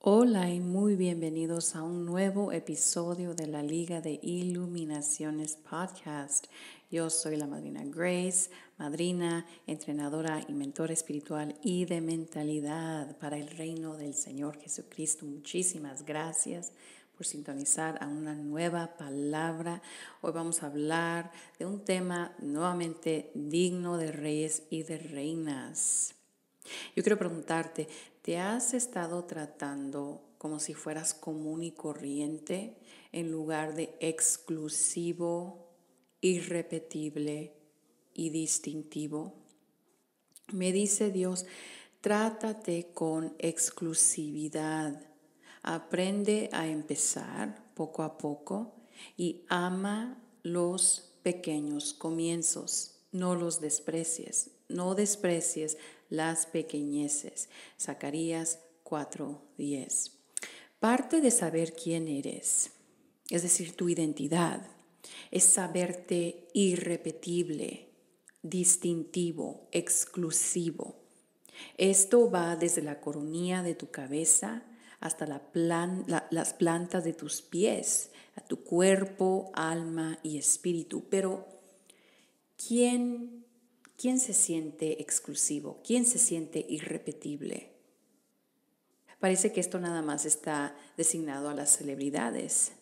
Hola y muy bienvenidos a un nuevo episodio de la Liga de Iluminaciones Podcast. Yo soy la madrina Grace, madrina, entrenadora y mentora espiritual y de mentalidad para el reino del Señor Jesucristo. Muchísimas gracias por sintonizar a una nueva palabra. Hoy vamos a hablar de un tema nuevamente digno de reyes y de reinas. Yo quiero preguntarte, te has estado tratando como si fueras común y corriente en lugar de exclusivo, irrepetible y distintivo. Me dice Dios, trátate con exclusividad, aprende a empezar poco a poco y ama los pequeños comienzos, no los desprecies, no desprecies las pequeñeces. Zacarías 4:10. Parte de saber quién eres, es decir, tu identidad, es saberte irrepetible, distintivo, exclusivo. Esto va desde la coronilla de tu cabeza hasta las plantas de tus pies, a tu cuerpo, alma y espíritu. Pero, ¿quién ¿Quién se siente exclusivo? ¿Quién se siente irrepetible? Parece que esto nada más está designado a las celebridades.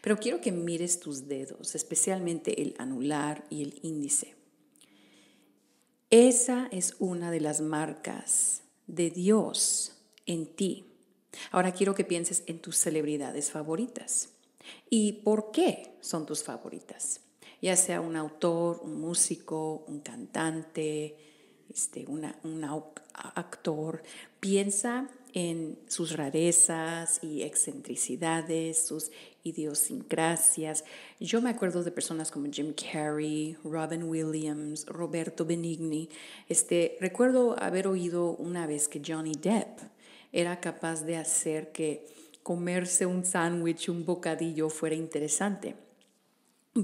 Pero quiero que mires tus dedos, especialmente el anular y el índice. Esa es una de las marcas de Dios en ti. Ahora quiero que pienses en tus celebridades favoritas. ¿Y por qué son tus favoritas? ya sea un autor, un músico, un cantante, este, un actor, piensa en sus rarezas y excentricidades, sus idiosincrasias. Yo me acuerdo de personas como Jim Carrey, Robin Williams, Roberto Benigni. Este, recuerdo haber oído una vez que Johnny Depp era capaz de hacer que comerse un sándwich, un bocadillo fuera interesante.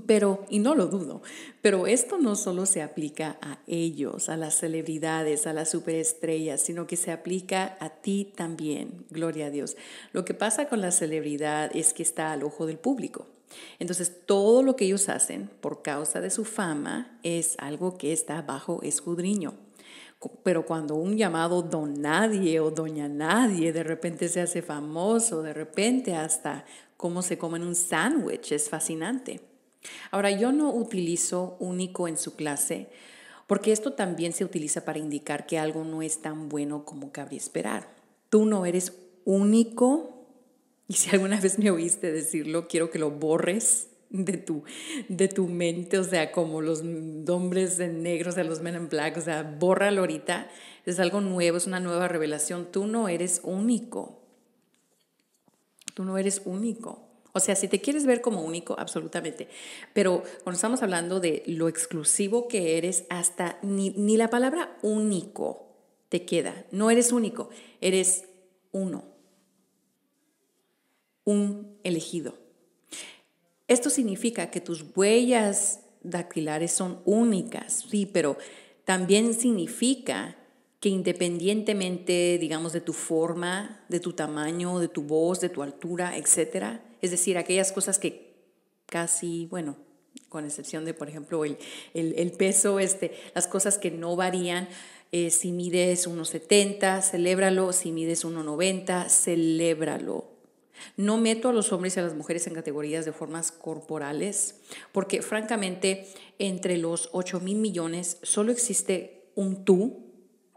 Pero, y no lo dudo, pero esto no solo se aplica a ellos, a las celebridades, a las superestrellas, sino que se aplica a ti también, gloria a Dios. Lo que pasa con la celebridad es que está al ojo del público. Entonces, todo lo que ellos hacen por causa de su fama es algo que está bajo escudriño. Pero cuando un llamado don nadie o doña nadie de repente se hace famoso, de repente hasta cómo se comen un sándwich, es fascinante. Ahora, yo no utilizo único en su clase porque esto también se utiliza para indicar que algo no es tan bueno como cabría esperar. Tú no eres único y si alguna vez me oíste decirlo, quiero que lo borres de tu, de tu mente, o sea, como los hombres en negros de los men en black, o sea, bórralo ahorita. Es algo nuevo, es una nueva revelación. Tú no eres único. Tú no eres único. O sea, si te quieres ver como único, absolutamente. Pero cuando estamos hablando de lo exclusivo que eres, hasta ni, la palabra único te queda. No eres único, eres uno. Un elegido. Esto significa que tus huellas dactilares son únicas, sí, pero también significa que independientemente, digamos, de tu forma, de tu tamaño, de tu voz, de tu altura, etcétera, es decir, aquellas cosas que casi, bueno, con excepción de, por ejemplo, el, el, peso, este, las cosas que no varían. Eh, si mides 1,70, celébralo. Si mides 1,90, celébralo. No meto a los hombres y a las mujeres en categorías de formas corporales, porque francamente, entre los 8 mil millones solo existe un tú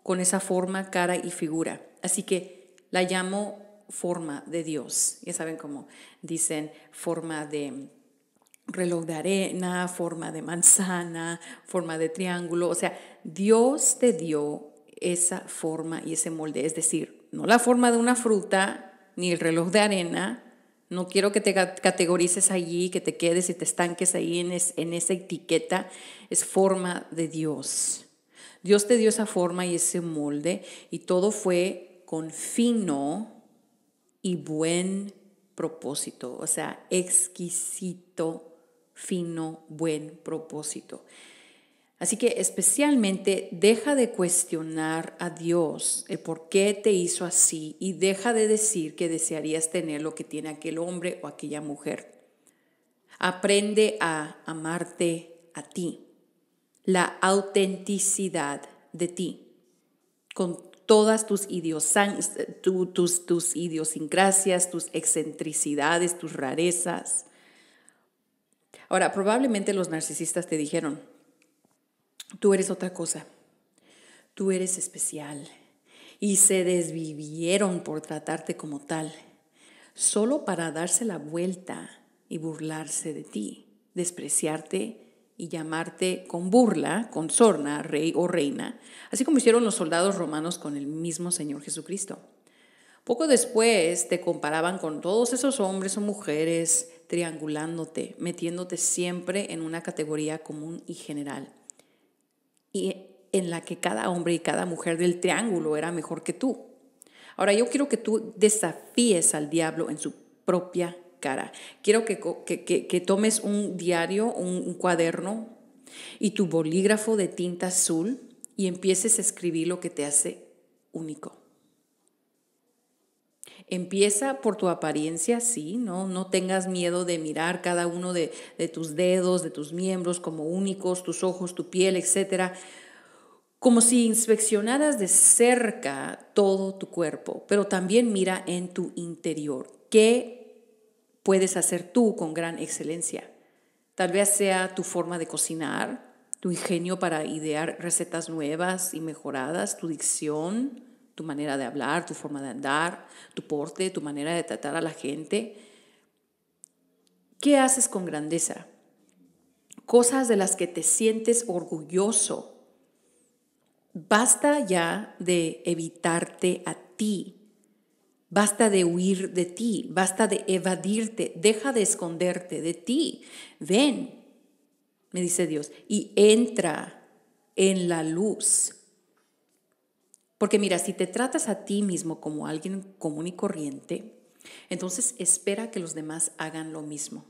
con esa forma, cara y figura. Así que la llamo forma de Dios. Ya saben cómo dicen forma de reloj de arena, forma de manzana, forma de triángulo. O sea, Dios te dio esa forma y ese molde. Es decir, no la forma de una fruta ni el reloj de arena. No quiero que te categorices allí, que te quedes y te estanques ahí en, en esa etiqueta. Es forma de Dios. Dios te dio esa forma y ese molde y todo fue con fino y buen propósito, o sea, exquisito, fino, buen propósito. Así que especialmente deja de cuestionar a Dios el por qué te hizo así y deja de decir que desearías tener lo que tiene aquel hombre o aquella mujer. Aprende a amarte a ti, la autenticidad de ti, con todas tus, tus, tus idiosincrasias, tus excentricidades, tus rarezas. Ahora, probablemente los narcisistas te dijeron, tú eres otra cosa, tú eres especial, y se desvivieron por tratarte como tal, solo para darse la vuelta y burlarse de ti, despreciarte y llamarte con burla, con sorna, rey o reina, así como hicieron los soldados romanos con el mismo Señor Jesucristo. Poco después te comparaban con todos esos hombres o mujeres triangulándote, metiéndote siempre en una categoría común y general, y en la que cada hombre y cada mujer del triángulo era mejor que tú. Ahora yo quiero que tú desafíes al diablo en su propia cara. Quiero que, tomes un diario, un, cuaderno y tu bolígrafo de tinta azul y empieces a escribir lo que te hace único. Empieza por tu apariencia, sí, ¿no? No tengas miedo de mirar cada uno de, tus dedos, de tus miembros como únicos, tus ojos, tu piel, etc. Como si inspeccionaras de cerca todo tu cuerpo, pero también mira en tu interior. ¿Qué puedes hacer tú con gran excelencia. Tal vez sea tu forma de cocinar, tu ingenio para idear recetas nuevas y mejoradas, tu dicción, tu manera de hablar, tu forma de andar, tu porte, tu manera de tratar a la gente. ¿Qué haces con grandeza? Cosas de las que te sientes orgulloso. Basta ya de evitarte a ti Basta de huir de ti, basta de evadirte, deja de esconderte de ti. Ven, me dice Dios, y entra en la luz. Porque mira, si te tratas a ti mismo como alguien común y corriente, entonces espera que los demás hagan lo mismo.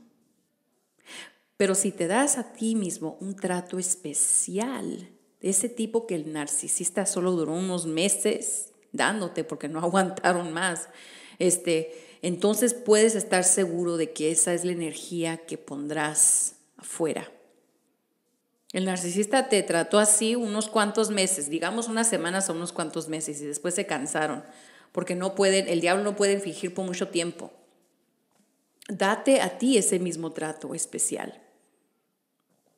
Pero si te das a ti mismo un trato especial, de ese tipo que el narcisista solo duró unos meses, dándote porque no aguantaron más. Este, entonces puedes estar seguro de que esa es la energía que pondrás afuera. El narcisista te trató así unos cuantos meses, digamos unas semanas o unos cuantos meses, y después se cansaron, porque no pueden, el diablo no puede fingir por mucho tiempo. Date a ti ese mismo trato especial.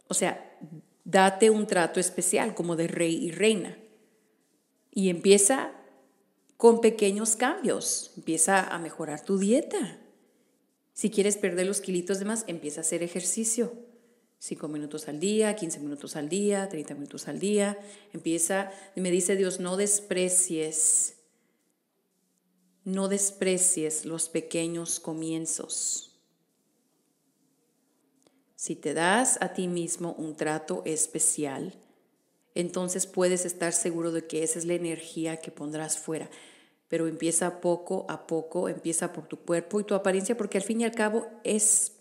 O sea, date un trato especial como de rey y reina. Y empieza con pequeños cambios. Empieza a mejorar tu dieta. Si quieres perder los kilitos de más, empieza a hacer ejercicio. Cinco minutos al día, 15 minutos al día, 30 minutos al día. Empieza, me dice Dios, no desprecies, no desprecies los pequeños comienzos. Si te das a ti mismo un trato especial, entonces puedes estar seguro de que esa es la energía que pondrás fuera. Pero empieza poco a poco, empieza por tu cuerpo y tu apariencia, porque al fin y al cabo es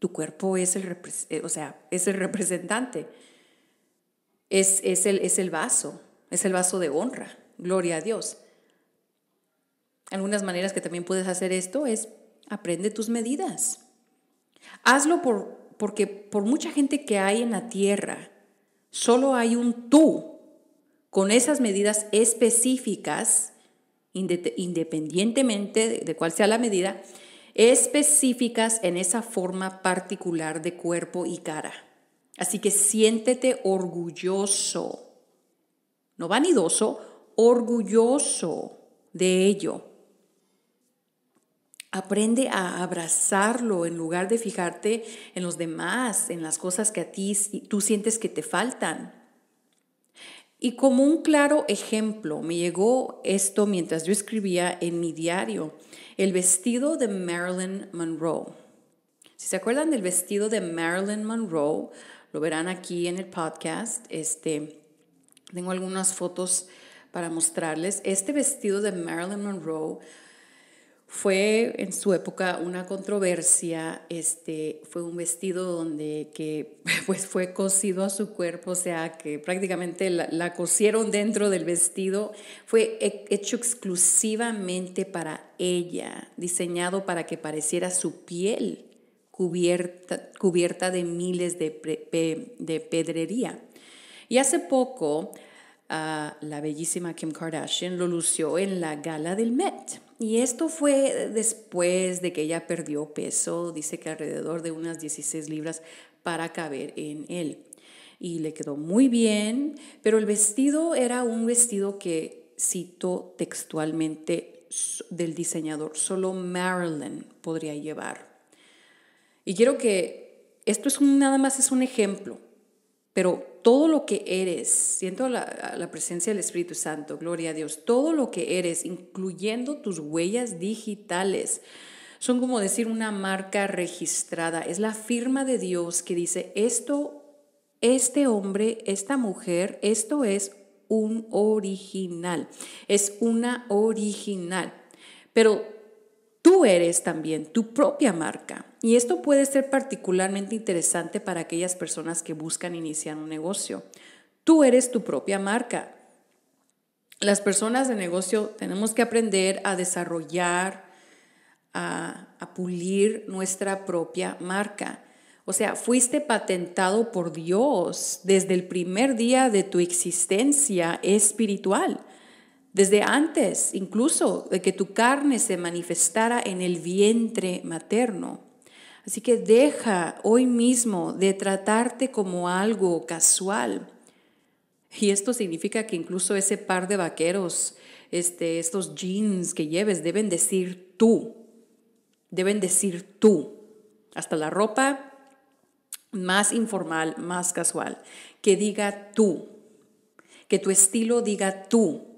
tu cuerpo es el, eh, o sea, es el representante, es, el, es el vaso, es el vaso de honra, gloria a Dios. Algunas maneras que también puedes hacer esto es aprende tus medidas. Hazlo por, porque por mucha gente que hay en la tierra Solo hay un tú con esas medidas específicas, independientemente de cuál sea la medida, específicas en esa forma particular de cuerpo y cara. Así que siéntete orgulloso, no vanidoso, orgulloso de ello. Aprende a abrazarlo en lugar de fijarte en los demás, en las cosas que a ti tú sientes que te faltan. Y como un claro ejemplo, me llegó esto mientras yo escribía en mi diario, el vestido de Marilyn Monroe. Si se acuerdan del vestido de Marilyn Monroe, lo verán aquí en el podcast. Este, tengo algunas fotos para mostrarles. Este vestido de Marilyn Monroe fue en su época una controversia, este, fue un vestido donde que pues fue cosido a su cuerpo, o sea que prácticamente la, cosieron dentro del vestido, fue hecho exclusivamente para ella, diseñado para que pareciera su piel cubierta, cubierta de miles de, de pedrería. Y hace poco a la bellísima Kim Kardashian lo lució en la gala del Met. Y esto fue después de que ella perdió peso, dice que alrededor de unas 16 libras para caber en él. Y le quedó muy bien, pero el vestido era un vestido que cito textualmente del diseñador, solo Marilyn podría llevar. Y quiero que esto es nada más es un ejemplo, pero todo lo que eres, siento la, presencia del Espíritu Santo, gloria a Dios, todo lo que eres, incluyendo tus huellas digitales, son como decir una marca registrada, es la firma de Dios que dice, esto, este hombre, esta mujer, esto es un original, es una original. Pero Tú eres también tu propia marca. Y esto puede ser particularmente interesante para aquellas personas que buscan iniciar un negocio. Tú eres tu propia marca. Las personas de negocio tenemos que aprender a desarrollar, a, a pulir nuestra propia marca. O sea, fuiste patentado por Dios desde el primer día de tu existencia espiritual desde antes incluso de que tu carne se manifestara en el vientre materno. Así que deja hoy mismo de tratarte como algo casual. Y esto significa que incluso ese par de vaqueros, este, estos jeans que lleves, deben decir tú. Deben decir tú. Hasta la ropa más informal, más casual. Que diga tú. Que tu estilo diga tú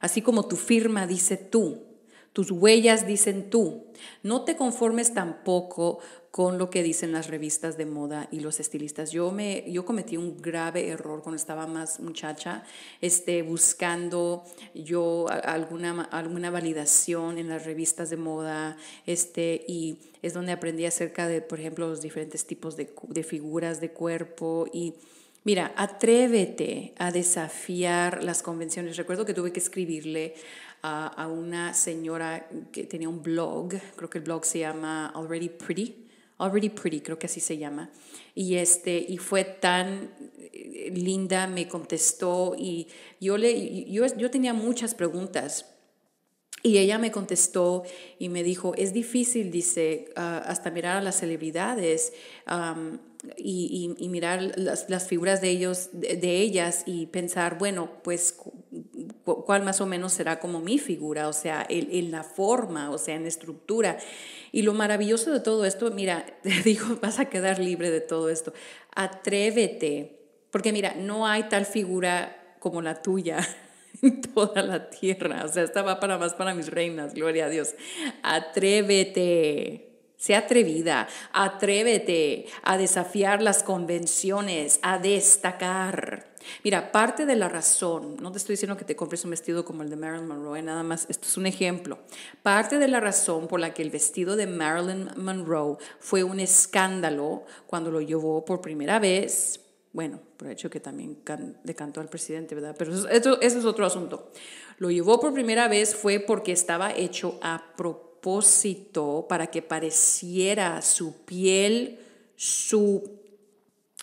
Así como tu firma dice tú, tus huellas dicen tú. No te conformes tampoco con lo que dicen las revistas de moda y los estilistas. Yo, me, yo cometí un grave error cuando estaba más muchacha, este, buscando yo alguna, alguna validación en las revistas de moda, este, y es donde aprendí acerca de, por ejemplo, los diferentes tipos de, de figuras de cuerpo y Mira, atrévete a desafiar las convenciones. Recuerdo que tuve que escribirle a, a una señora que tenía un blog, creo que el blog se llama Already Pretty. Already Pretty, creo que así se llama. Y, este, y fue tan eh, linda, me contestó y yo, le, yo, yo tenía muchas preguntas. Y ella me contestó y me dijo, es difícil, dice, ah, hasta mirar a las celebridades, y, mirar las, figuras de ellos, de, ellas y pensar, bueno, pues cuál más o menos será como mi figura, o sea, en, la forma, o sea, en estructura. Y lo maravilloso de todo esto, mira, te digo, vas a quedar libre de todo esto. Atrévete, porque mira, no hay tal figura como la tuya en toda la tierra. O sea, esta va para más para mis reinas, gloria a Dios. Atrévete sea atrevida, atrévete a desafiar las convenciones, a destacar. Mira, parte de la razón, no te estoy diciendo que te compres un vestido como el de Marilyn Monroe, nada más, esto es un ejemplo. Parte de la razón por la que el vestido de Marilyn Monroe fue un escándalo cuando lo llevó por primera vez, bueno, por hecho que también decantó cantó al presidente, ¿verdad? Pero eso, eso, eso es otro asunto. Lo llevó por primera vez fue porque estaba hecho a propósito para que pareciera su piel, su,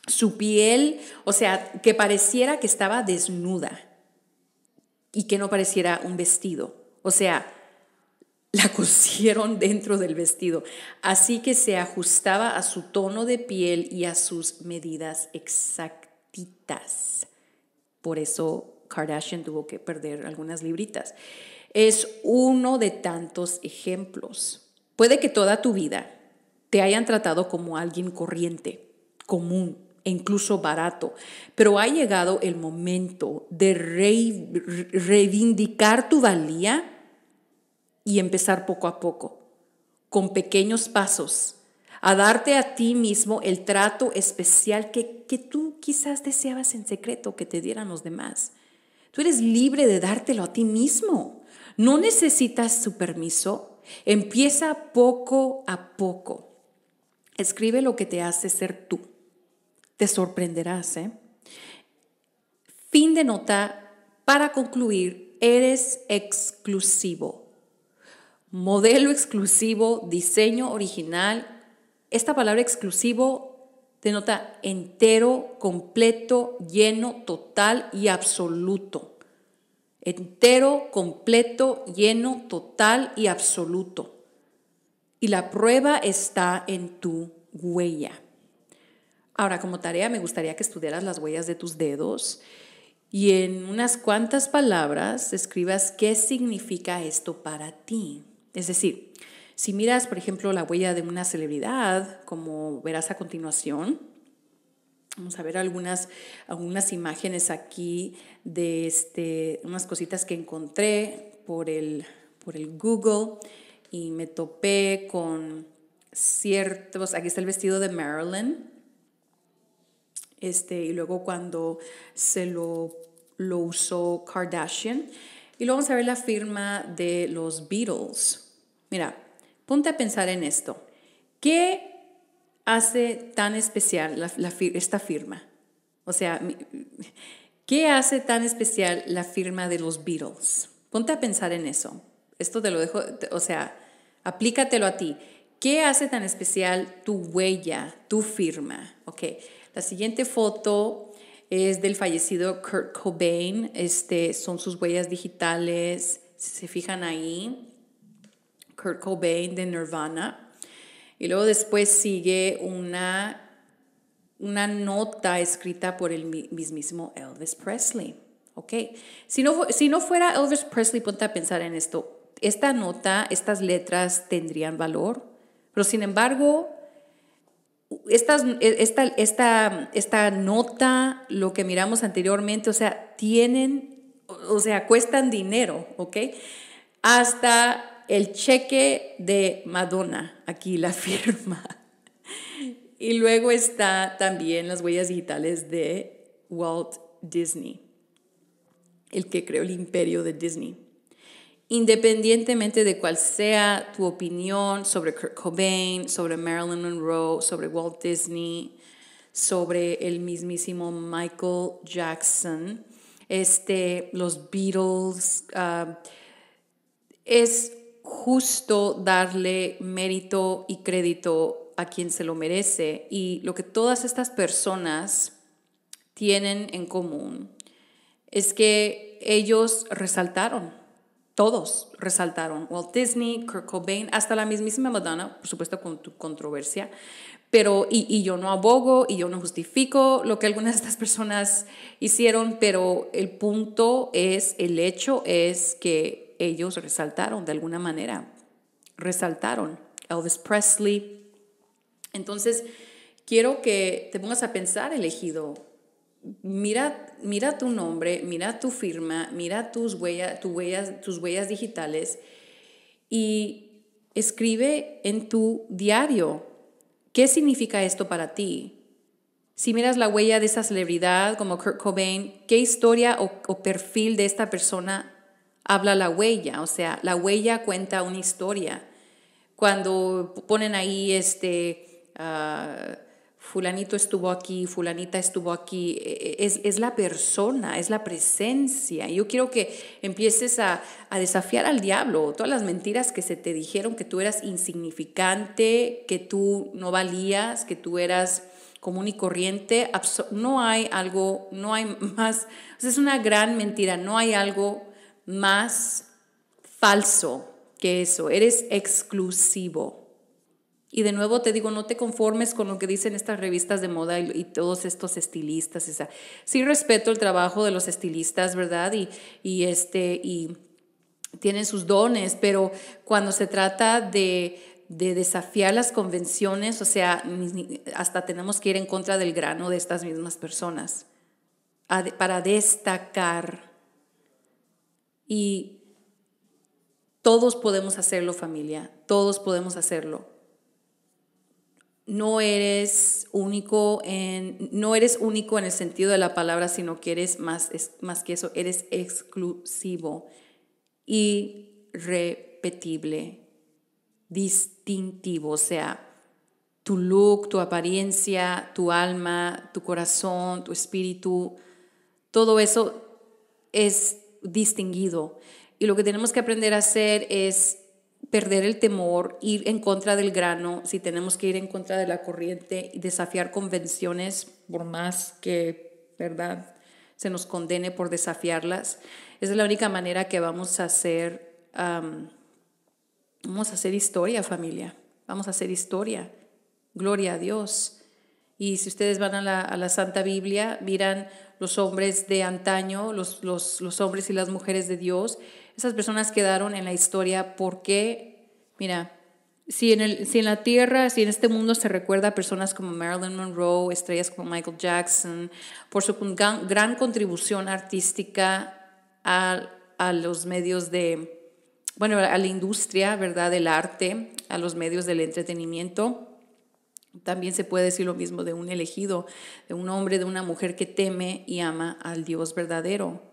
su piel, o sea, que pareciera que estaba desnuda y que no pareciera un vestido. O sea, la cosieron dentro del vestido, así que se ajustaba a su tono de piel y a sus medidas exactitas. Por eso Kardashian tuvo que perder algunas libritas es uno de tantos ejemplos. Puede que toda tu vida te hayan tratado como alguien corriente, común e incluso barato, pero ha llegado el momento de reivindicar tu valía y empezar poco a poco, con pequeños pasos, a darte a ti mismo el trato especial que, que tú quizás deseabas en secreto que te dieran los demás. Tú eres libre de dártelo a ti mismo. No necesitas su permiso, empieza poco a poco. Escribe lo que te hace ser tú. Te sorprenderás. ¿eh? Fin de nota, para concluir, eres exclusivo. Modelo exclusivo, diseño original. Esta palabra exclusivo denota entero, completo, lleno, total y absoluto entero, completo, lleno, total y absoluto. Y la prueba está en tu huella. Ahora, como tarea, me gustaría que estudiaras las huellas de tus dedos y en unas cuantas palabras escribas qué significa esto para ti. Es decir, si miras, por ejemplo, la huella de una celebridad, como verás a continuación, Vamos a ver algunas, algunas imágenes aquí de este, unas cositas que encontré por el, por el Google y me topé con ciertos, aquí está el vestido de Marilyn, este, y luego cuando se lo, lo usó Kardashian, y luego vamos a ver la firma de los Beatles. Mira, ponte a pensar en esto. ¿Qué hace tan especial esta firma? O sea, ¿qué hace tan especial la firma de los Beatles? Ponte a pensar en eso. Esto te lo dejo, o sea, aplícatelo a ti. ¿Qué hace tan especial tu huella, tu firma? Ok, la siguiente foto es del fallecido Kurt Cobain. Este, son sus huellas digitales. Si se fijan ahí, Kurt Cobain de Nirvana. Y luego después sigue una, una nota escrita por el mismísimo Elvis Presley. ¿Ok? Si no, si no fuera Elvis Presley, ponte a pensar en esto. Esta nota, estas letras tendrían valor, pero sin embargo, esta, esta, esta, esta nota, lo que miramos anteriormente, o sea, tienen, o sea, cuestan dinero, ¿ok? Hasta el cheque de Madonna, aquí la firma. Y luego está también las huellas digitales de Walt Disney, el que creó el imperio de Disney. Independientemente de cuál sea tu opinión sobre Kurt Cobain, sobre Marilyn Monroe, sobre Walt Disney, sobre el mismísimo Michael Jackson, este, los Beatles, ah, es justo darle mérito y crédito a quien se lo merece. Y lo que todas estas personas tienen en común es que ellos resaltaron, todos resaltaron, Walt Disney, Kurt Cobain, hasta la mismísima Madonna, por supuesto con tu controversia, pero y, y, yo no abogo y yo no justifico lo que algunas de estas personas hicieron, pero el punto es, el hecho es que ellos resaltaron de alguna manera. Resaltaron Elvis Presley. Entonces, quiero que te pongas a pensar, elegido. Mira, mira tu nombre, mira tu firma, mira tus, huellas, tus huellas digitales y escribe en tu diario qué significa esto para ti. Si miras la huella de esa celebridad como Kurt Cobain, ¿qué historia o, o perfil de esta persona habla la huella, o sea, la huella cuenta una historia. Cuando ponen ahí este, ah, fulanito estuvo aquí, fulanita estuvo aquí, e, e, es, la persona, es la presencia. Yo quiero que empieces a, a, desafiar al diablo, todas las mentiras que se te dijeron, que tú eras insignificante, que tú no valías, que tú eras común y corriente, no hay algo, no hay más, es una gran mentira, no hay algo más falso que eso, eres exclusivo. Y de nuevo te digo, no te conformes con lo que dicen estas revistas de moda y, todos estos estilistas. Sí respeto el trabajo de los estilistas, ¿verdad? Y, y, este, y tienen sus dones, pero cuando se trata de, de desafiar las convenciones, o sea, hasta tenemos que ir en contra del grano de estas mismas personas para destacar y todos podemos hacerlo familia, todos podemos hacerlo. No eres único en no eres único en el sentido de la palabra, sino que eres más más que eso, eres exclusivo y repetible, distintivo, o sea, tu look, tu apariencia, tu alma, tu corazón, tu espíritu, todo eso es distinguido. Y lo que tenemos que aprender a hacer es perder el temor, ir en contra del grano, si tenemos que ir en contra de la corriente y desafiar convenciones, por más que, ¿verdad?, se nos condene por desafiarlas. Esa es la única manera que vamos a hacer, vamos a hacer historia, familia, vamos a hacer historia. Gloria a Dios. Y si ustedes van a la, a Santa Biblia, miran los hombres de antaño, los, hombres y las mujeres de Dios, esas personas quedaron en la historia porque, mira, si en, si en la tierra, si en este mundo se recuerda a personas como Marilyn Monroe, estrellas como Michael Jackson, por su gran, contribución artística a, a, los medios de, bueno, a la industria, ¿verdad?, del arte, a los medios del entretenimiento. También se puede decir lo mismo de un elegido, de un hombre, de una mujer que teme y ama al Dios verdadero.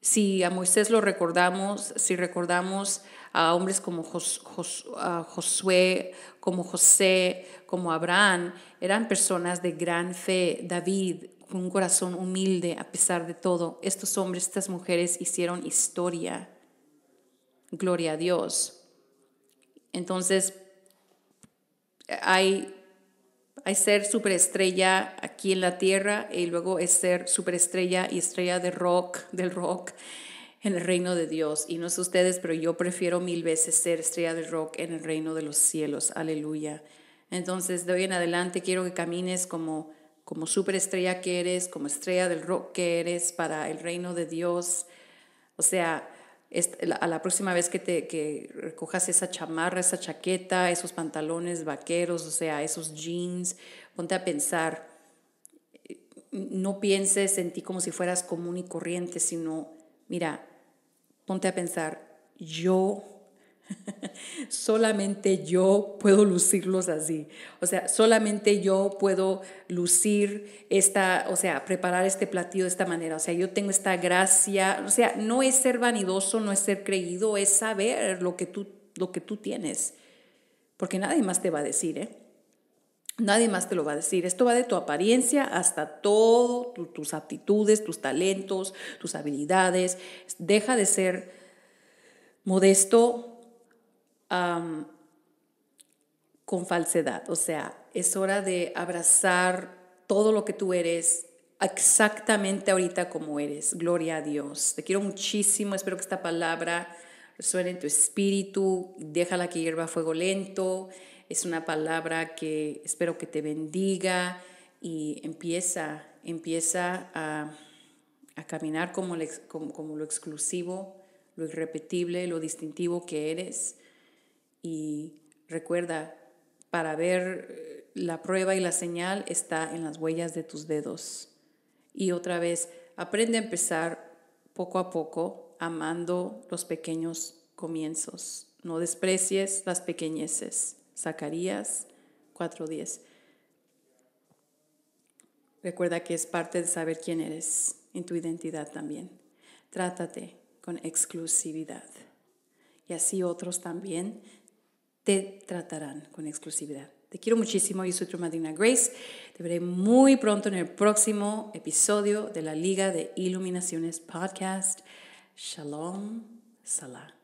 Si a Moisés lo recordamos, si recordamos a hombres como Josué, como José, como Abraham, eran personas de gran fe, David, con un corazón humilde a pesar de todo. Estos hombres, estas mujeres hicieron historia. Gloria a Dios. Entonces, hay hay ser superestrella aquí en la tierra y luego es ser superestrella y estrella de rock, del rock en el reino de Dios. Y no sé ustedes, pero yo prefiero mil veces ser estrella de rock en el reino de los cielos. Aleluya. Entonces, de hoy en adelante quiero que camines como como superestrella que eres, como estrella del rock que eres para el reino de Dios. O sea, a la próxima vez que te recojas esa chamarra, esa chaqueta, esos pantalones vaqueros, o sea, esos jeans, ponte a pensar, eh, no pienses en ti como si fueras común y corriente, sino, mira, ponte a pensar, yo solamente yo puedo lucirlos así. O sea, solamente yo puedo lucir esta, o sea, preparar este platillo de esta manera. O sea, yo tengo esta gracia. O sea, no es ser vanidoso, no es ser creído, es saber lo que tú, lo que tú tienes. Porque nadie más te va a decir, ¿eh? Nadie más te lo va a decir. Esto va de tu apariencia hasta todo, tus aptitudes, tus talentos, tus habilidades. Deja de ser modesto, con falsedad. O sea, es hora de abrazar todo lo que tú eres exactamente ahorita como eres. Gloria a Dios. Te quiero muchísimo. Espero que esta palabra resuene en tu espíritu. Déjala que hierva fuego lento. Es una palabra que espero que te bendiga y empieza, empieza a, caminar como, como lo exclusivo, lo irrepetible, lo distintivo que eres y recuerda, para ver eh, la prueba y la señal está en las huellas de tus dedos. Y otra vez, aprende a empezar poco a poco, amando los pequeños comienzos. No desprecies las pequeñeces. Zacarías 4:10. Recuerda que es parte de saber quién eres en tu identidad también. Trátate con exclusividad. Y así otros también te tratarán con exclusividad. Te quiero muchísimo, yo soy tu madrina Grace. Te veré muy pronto en el próximo episodio de la Liga de Iluminaciones Podcast. Shalom, Salah.